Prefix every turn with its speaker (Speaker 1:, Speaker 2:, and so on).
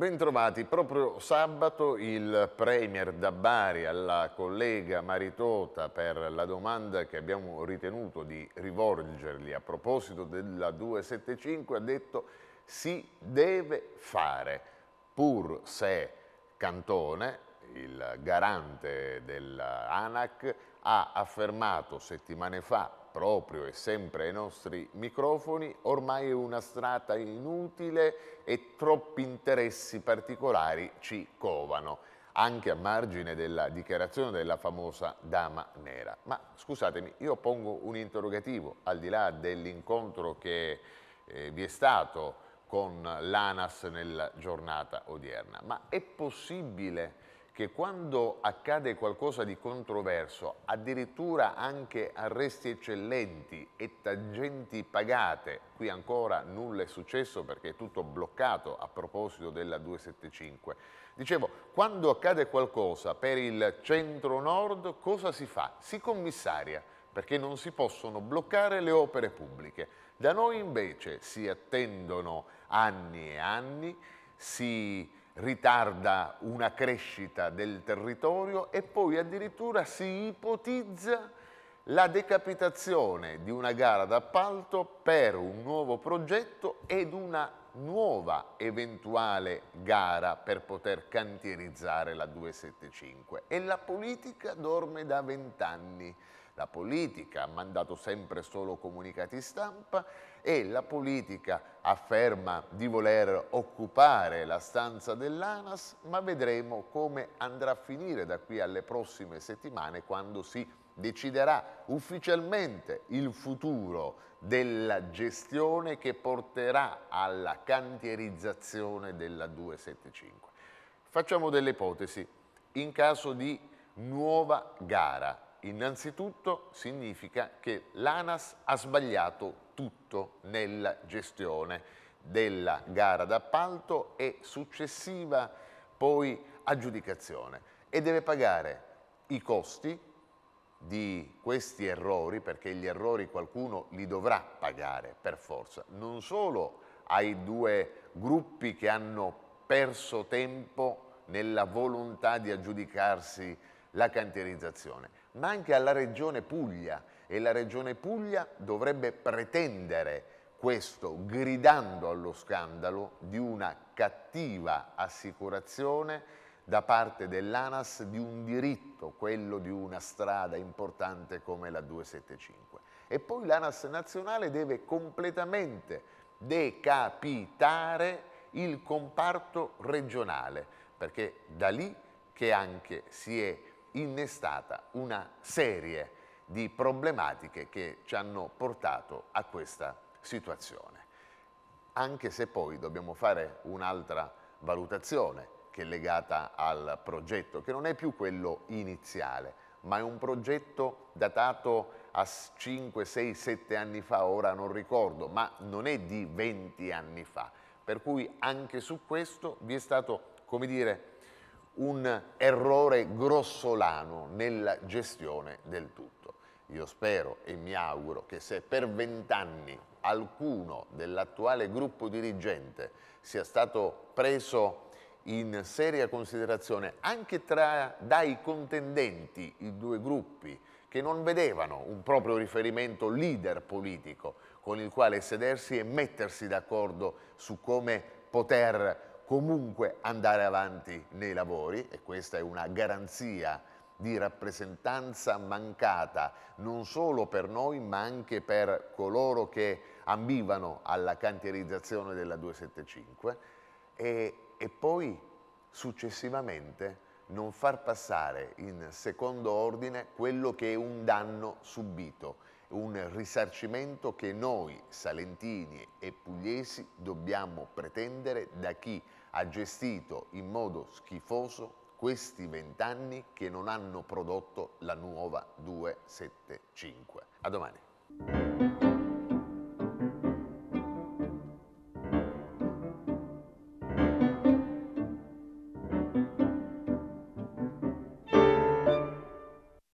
Speaker 1: Bentrovati, proprio sabato il Premier da Bari alla collega Maritota per la domanda che abbiamo ritenuto di rivolgergli a proposito della 275 ha detto si deve fare pur se Cantone il garante dell'ANAC ha affermato settimane fa proprio e sempre ai nostri microfoni, ormai è una strada inutile e troppi interessi particolari ci covano, anche a margine della dichiarazione della famosa dama nera. Ma scusatemi, io pongo un interrogativo, al di là dell'incontro che eh, vi è stato con l'ANAS nella giornata odierna, ma è possibile che quando accade qualcosa di controverso, addirittura anche arresti eccellenti e tangenti pagate, qui ancora nulla è successo perché è tutto bloccato a proposito della 275. Dicevo, quando accade qualcosa per il centro-nord cosa si fa? Si commissaria perché non si possono bloccare le opere pubbliche. Da noi invece si attendono anni e anni, si ritarda una crescita del territorio e poi addirittura si ipotizza la decapitazione di una gara d'appalto per un nuovo progetto ed una nuova eventuale gara per poter cantierizzare la 275 e la politica dorme da vent'anni la politica ha mandato sempre solo comunicati stampa e la politica afferma di voler occupare la stanza dell'ANAS, ma vedremo come andrà a finire da qui alle prossime settimane quando si deciderà ufficialmente il futuro della gestione che porterà alla cantierizzazione della 275. Facciamo delle ipotesi. In caso di nuova gara Innanzitutto significa che l'ANAS ha sbagliato tutto nella gestione della gara d'appalto e successiva poi aggiudicazione e deve pagare i costi di questi errori, perché gli errori qualcuno li dovrà pagare per forza, non solo ai due gruppi che hanno perso tempo nella volontà di aggiudicarsi la cantierizzazione, ma anche alla Regione Puglia e la Regione Puglia dovrebbe pretendere questo gridando allo scandalo di una cattiva assicurazione da parte dell'ANAS di un diritto, quello di una strada importante come la 275. E poi l'ANAS nazionale deve completamente decapitare il comparto regionale, perché da lì che anche si è innestata una serie di problematiche che ci hanno portato a questa situazione. Anche se poi dobbiamo fare un'altra valutazione che è legata al progetto, che non è più quello iniziale, ma è un progetto datato a 5, 6, 7 anni fa, ora non ricordo, ma non è di 20 anni fa. Per cui anche su questo vi è stato, come dire, un errore grossolano nella gestione del tutto. Io spero e mi auguro che se per vent'anni alcuno dell'attuale gruppo dirigente sia stato preso in seria considerazione anche tra, dai contendenti i due gruppi che non vedevano un proprio riferimento leader politico con il quale sedersi e mettersi d'accordo su come poter comunque andare avanti nei lavori e questa è una garanzia di rappresentanza mancata non solo per noi ma anche per coloro che ambivano alla cantierizzazione della 275 e, e poi successivamente non far passare in secondo ordine quello che è un danno subito, un risarcimento che noi salentini e pugliesi dobbiamo pretendere da chi ha gestito in modo schifoso questi vent'anni che non hanno prodotto la nuova 275. A domani.